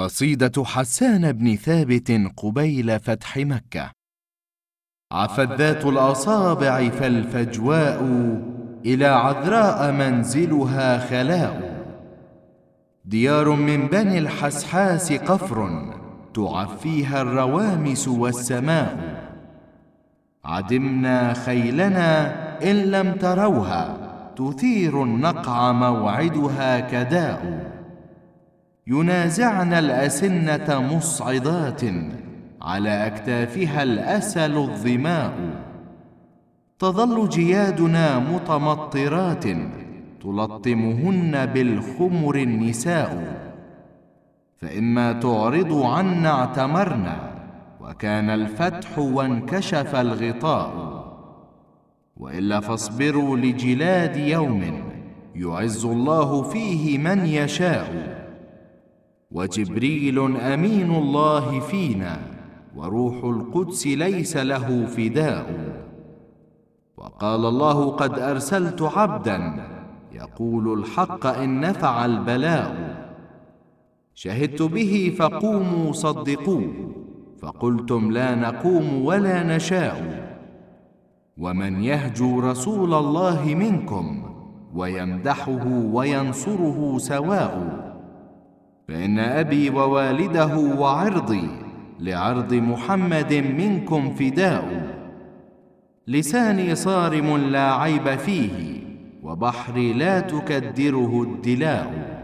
قصيدة حسان بن ثابت قبيل فتح مكة عفت ذات الأصابع فالفجواء إلى عذراء منزلها خلاء ديار من بني الحسحاس قفر تعفيها الروامس والسماء عدمنا خيلنا إن لم تروها تثير النقع موعدها كداء ينازعن الأسنة مصعدات على أكتافها الأسل الظماء تظل جيادنا متمطرات تلطمهن بالخمر النساء فإما تعرض عنا اعتمرنا وكان الفتح وانكشف الغطاء وإلا فاصبروا لجلاد يوم يعز الله فيه من يشاء وجبريل امين الله فينا وروح القدس ليس له فداء وقال الله قد ارسلت عبدا يقول الحق ان نفع البلاء شهدت به فقوموا صدقوه فقلتم لا نقوم ولا نشاء ومن يهجو رسول الله منكم ويمدحه وينصره سواء فإن أبي ووالده وعرضي لعرض محمد منكم فداء لساني صارم لا عيب فيه وبحري لا تكدره الدلاء